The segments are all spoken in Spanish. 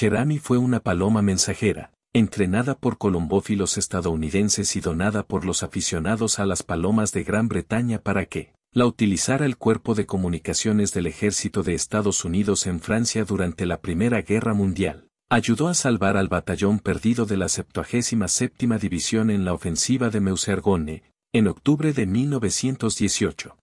Cherami fue una paloma mensajera, entrenada por colombófilos estadounidenses y donada por los aficionados a las palomas de Gran Bretaña para que la utilizara el Cuerpo de Comunicaciones del Ejército de Estados Unidos en Francia durante la Primera Guerra Mundial. Ayudó a salvar al batallón perdido de la 77 División en la ofensiva de Meusergone, en octubre de 1918.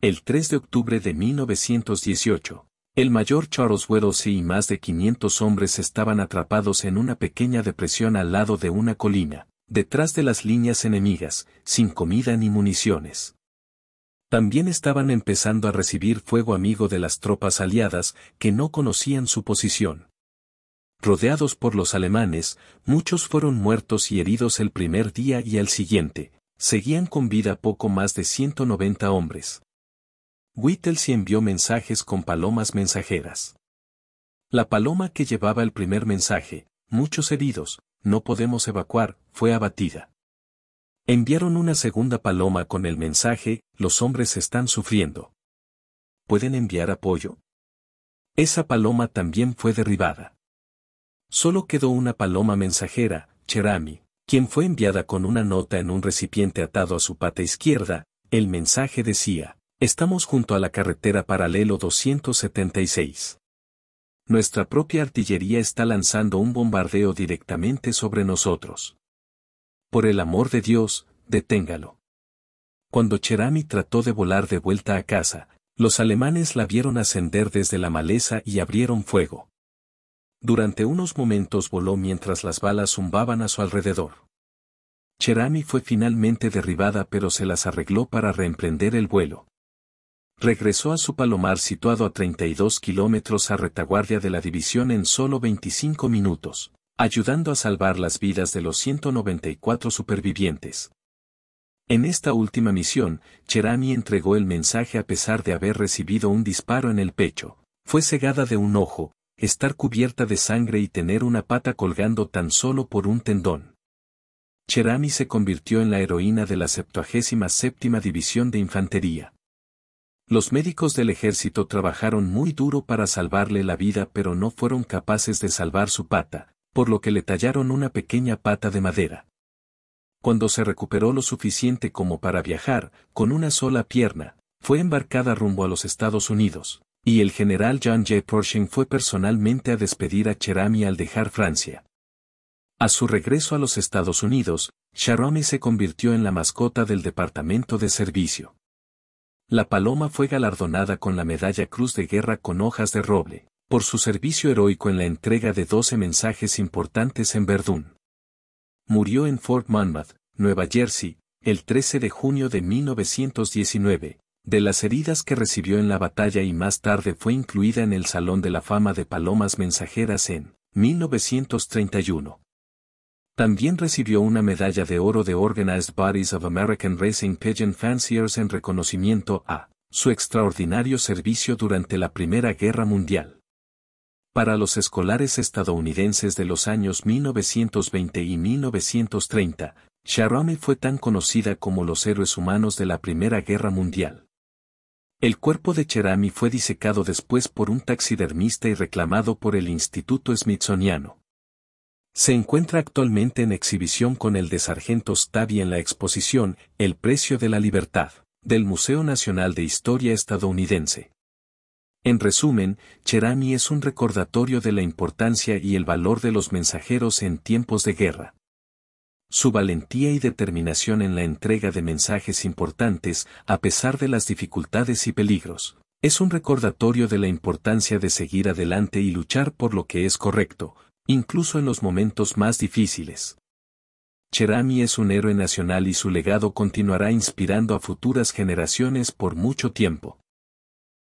El 3 de octubre de 1918, el mayor Charles Wedelsey y más de 500 hombres estaban atrapados en una pequeña depresión al lado de una colina, detrás de las líneas enemigas, sin comida ni municiones. También estaban empezando a recibir fuego amigo de las tropas aliadas, que no conocían su posición. Rodeados por los alemanes, muchos fueron muertos y heridos el primer día y al siguiente, seguían con vida poco más de 190 hombres. Whittlesey envió mensajes con palomas mensajeras. La paloma que llevaba el primer mensaje, muchos heridos, no podemos evacuar, fue abatida. Enviaron una segunda paloma con el mensaje, los hombres están sufriendo. ¿Pueden enviar apoyo? Esa paloma también fue derribada. Solo quedó una paloma mensajera, Cherami, quien fue enviada con una nota en un recipiente atado a su pata izquierda, el mensaje decía, Estamos junto a la carretera paralelo 276. Nuestra propia artillería está lanzando un bombardeo directamente sobre nosotros. Por el amor de Dios, deténgalo. Cuando Cherami trató de volar de vuelta a casa, los alemanes la vieron ascender desde la maleza y abrieron fuego. Durante unos momentos voló mientras las balas zumbaban a su alrededor. Cherami fue finalmente derribada pero se las arregló para reemprender el vuelo. Regresó a su palomar situado a 32 kilómetros a retaguardia de la división en solo 25 minutos, ayudando a salvar las vidas de los 194 supervivientes. En esta última misión, Cherami entregó el mensaje a pesar de haber recibido un disparo en el pecho, fue cegada de un ojo, estar cubierta de sangre y tener una pata colgando tan solo por un tendón. Cherami se convirtió en la heroína de la 77 División de Infantería. Los médicos del ejército trabajaron muy duro para salvarle la vida pero no fueron capaces de salvar su pata, por lo que le tallaron una pequeña pata de madera. Cuando se recuperó lo suficiente como para viajar, con una sola pierna, fue embarcada rumbo a los Estados Unidos, y el general John J. Pershing fue personalmente a despedir a Cherami al dejar Francia. A su regreso a los Estados Unidos, Cherami se convirtió en la mascota del Departamento de Servicio. La paloma fue galardonada con la medalla Cruz de Guerra con hojas de roble, por su servicio heroico en la entrega de 12 mensajes importantes en Verdún. Murió en Fort Monmouth, Nueva Jersey, el 13 de junio de 1919, de las heridas que recibió en la batalla y más tarde fue incluida en el Salón de la Fama de Palomas Mensajeras en 1931. También recibió una medalla de oro de Organized Bodies of American Racing Pigeon Fanciers en reconocimiento a su extraordinario servicio durante la Primera Guerra Mundial. Para los escolares estadounidenses de los años 1920 y 1930, Cherami fue tan conocida como los héroes humanos de la Primera Guerra Mundial. El cuerpo de Cherami fue disecado después por un taxidermista y reclamado por el Instituto Smithsoniano. Se encuentra actualmente en exhibición con el de Sargento Stavi en la exposición El precio de la libertad, del Museo Nacional de Historia Estadounidense. En resumen, Cherami es un recordatorio de la importancia y el valor de los mensajeros en tiempos de guerra. Su valentía y determinación en la entrega de mensajes importantes, a pesar de las dificultades y peligros, es un recordatorio de la importancia de seguir adelante y luchar por lo que es correcto, incluso en los momentos más difíciles. Cherami es un héroe nacional y su legado continuará inspirando a futuras generaciones por mucho tiempo.